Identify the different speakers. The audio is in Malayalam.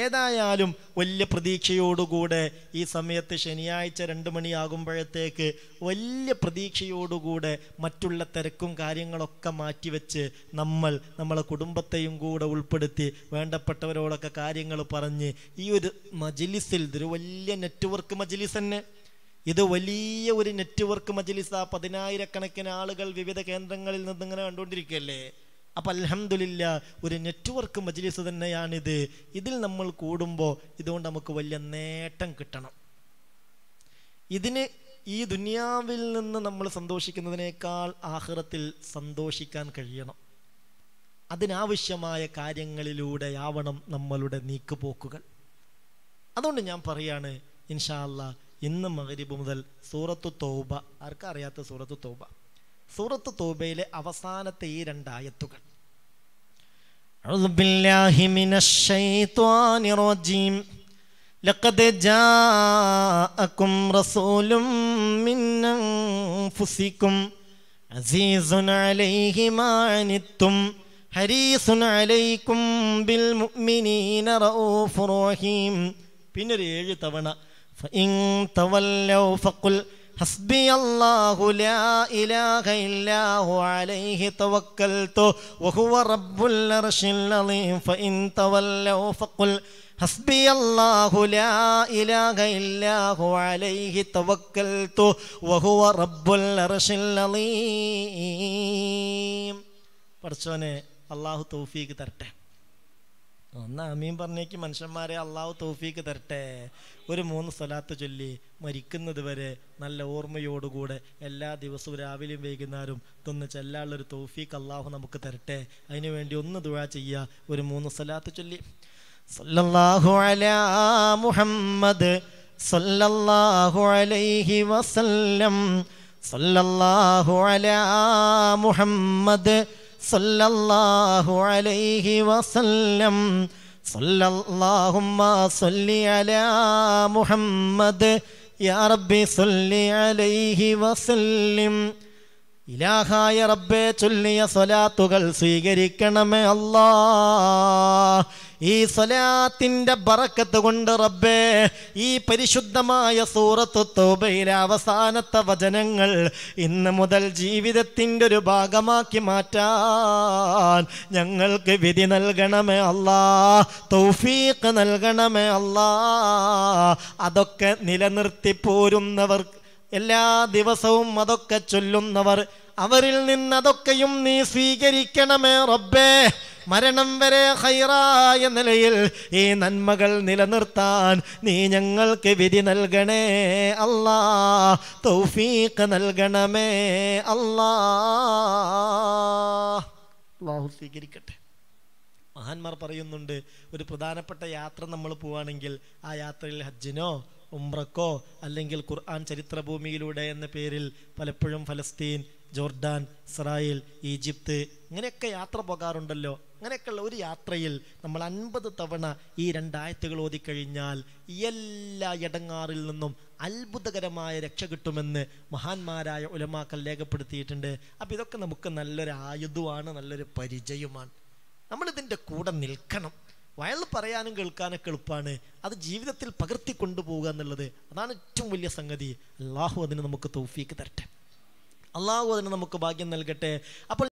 Speaker 1: ഏതായാലും വലിയ പ്രതീക്ഷയോടുകൂടെ ഈ സമയത്ത് ശനിയാഴ്ച രണ്ട് മണിയാകുമ്പോഴത്തേക്ക് വലിയ പ്രതീക്ഷയോടുകൂടെ മറ്റുള്ള തിരക്കും കാര്യങ്ങളൊക്കെ മാറ്റിവെച്ച് നമ്മൾ നമ്മളെ കുടുംബത്തെയും കൂടെ ഉൾപ്പെടുത്തി വേണ്ടപ്പെട്ടവരോടൊക്കെ കാര്യങ്ങൾ പറഞ്ഞ് ഈ ഒരു മജിലിസിൽ ഇതൊരു വലിയ നെറ്റ്വർക്ക് മജിലിസ് തന്നെ ഇത് വലിയ ഒരു നെറ്റ്വർക്ക് മജിലിസ് ആ പതിനായിരക്കണക്കിന് ആളുകൾ വിവിധ കേന്ദ്രങ്ങളിൽ നിന്ന് ഇങ്ങനെ കണ്ടുകൊണ്ടിരിക്കുകയല്ലേ അപ്പൊ അലഹമില്ല ഒരു നെറ്റ്വർക്ക് മജ്ലിസ് തന്നെയാണിത് ഇതിൽ നമ്മൾ കൂടുമ്പോൾ ഇതുകൊണ്ട് നമുക്ക് വലിയ നേട്ടം കിട്ടണം ഇതിന് ഈ ദുനിയാവിൽ നിന്ന് നമ്മൾ സന്തോഷിക്കുന്നതിനേക്കാൾ ആഹ്റത്തിൽ സന്തോഷിക്കാൻ കഴിയണം അതിനാവശ്യമായ കാര്യങ്ങളിലൂടെയാവണം നമ്മളുടെ നീക്കുപോക്കുകൾ അതുകൊണ്ട് ഞാൻ പറയാണ് ഇൻഷാല്ല ഇന്ന് മകരിബ് മുതൽ സൂറത്തു തോബ ആർക്കറിയാത്ത സൂറത്തു തോബ സൂറത്ത് തോബയിലെ അവസാനത്തെ ഈ രണ്ടായത്തുകൾ لقد جاءكم رسول من أنفسكم عزيز عليه ما عنتم حريص عليكم بالمؤمنين رؤوف رحيم പിന്നൊരു ഏഴ് തവണ فإن تولوا فقل ഹസ്ബി അള്ളാഹു ഹസ്ബി അള്ളാഹുലാഹുലീം പഠിച്ചോനെ അള്ളാഹു തോഫീക്ക് തരട്ടെ ഒന്ന് അമീൻ പറഞ്ഞേക്ക് മനുഷ്യന്മാരെ അള്ളാഹു തോഫീക്ക് തരട്ടെ ഒരു മൂന്ന് സ്ഥലത്ത് ചൊല്ലി മരിക്കുന്നത് വരെ നല്ല ഓർമ്മയോടുകൂടെ എല്ലാ ദിവസവും രാവിലെയും വൈകുന്നേരം തൊന്ന് ചെല്ലാനുള്ളൊരു തോഫീക്ക് അള്ളാഹു നമുക്ക് തരട്ടെ അതിനുവേണ്ടി ഒന്ന് ദുഴ ചെയ്യുക ഒരു മൂന്ന് സ്ഥലത്ത് ചൊല്ലി സല്ലല്ലാഹു അലാ മുഹമ്മദ് സല്ലല്ലാഹു അലൈഹി വസല്ലം സല്ലല്ലാഹു അലാ മുഹമ്മദ് സല്ലല്ലാഹു അലൈഹി വസല്ലം സല്ലല്ലാഹുമ്മ സല്ലി അലാ മുഹമ്മദ് യാ റബ്ബി സല്ലി അലൈഹി വസല്ലം ഇലാഹായ റബ്ബെ ചൊല്ലിയ സ്വലാത്തുകൾ സ്വീകരിക്കണമേ അല്ലാഹ് ഈ സ്വലാത്തിൻ്റെ ബറക്കത്ത് കൊണ്ട് റബ്ബേ ഈ പരിശുദ്ധമായ സൂറത്ത് തോബയിലെ അവസാനത്തെ വചനങ്ങൾ ഇന്ന് മുതൽ ജീവിതത്തിൻ്റെ ഒരു ഭാഗമാക്കി മാറ്റാൻ ഞങ്ങൾക്ക് വിധി നൽകണമേ അല്ലാ തൗഫീഖ് നൽകണമേ അല്ലാ അതൊക്കെ നിലനിർത്തി പോരുന്നവർ എല്ലാ ദിവസവും അതൊക്കെ ചൊല്ലുന്നവർ അവരിൽ നിന്നതൊക്കെയും നീ സ്വീകരിക്കണമേ റബ്ബേ മരണം വരെ ഹൈറായ നിലയിൽ ഈ നന്മകൾ നിലനിർത്താൻ നീ ഞങ്ങൾക്ക് വിധി നൽകണേ അല്ലാ തൗഫീഖ് നൽകണമേ അല്ലാ അള്ളാഹു സ്വീകരിക്കട്ടെ മഹാന്മാർ പറയുന്നുണ്ട് ഒരു പ്രധാനപ്പെട്ട യാത്ര നമ്മൾ പോവുകയാണെങ്കിൽ ആ യാത്രയിൽ ഹജ്ജിനോ ഉംറക്കോ അല്ലെങ്കിൽ ഖുർആൻ ചരിത്രഭൂമിയിലൂടെ എന്ന പേരിൽ പലപ്പോഴും ഫലസ്തീൻ ജോർഡാൻ ഇസ്രായേൽ ഈജിപ്ത് ഇങ്ങനെയൊക്കെ യാത്ര പോകാറുണ്ടല്ലോ അങ്ങനെയൊക്കെയുള്ള ഒരു യാത്രയിൽ നമ്മൾ അൻപത് തവണ ഈ രണ്ടായത്തുകൾ ഓതിക്കഴിഞ്ഞാൽ എല്ലാ ഇടങ്ങാറിൽ നിന്നും അത്ഭുതകരമായ രക്ഷ കിട്ടുമെന്ന് മഹാന്മാരായ ഉലമാക്കൾ രേഖപ്പെടുത്തിയിട്ടുണ്ട് അപ്പം ഇതൊക്കെ നമുക്ക് നല്ലൊരു ആയുധമാണ് നല്ലൊരു പരിചയമാണ് നമ്മളിതിൻ്റെ കൂടെ നിൽക്കണം വയൽ പറയാനും കേൾക്കാനൊക്കെ എളുപ്പമാണ് അത് ജീവിതത്തിൽ പകർത്തി കൊണ്ടുപോകുക എന്നുള്ളത് അതാണ് ഏറ്റവും വലിയ സംഗതി അള്ളാഹു അതിന് നമുക്ക് തൗഫീക്ക് തരട്ടെ അള്ളാഹു അതിന് നമുക്ക് ഭാഗ്യം നൽകട്ടെ അപ്പോൾ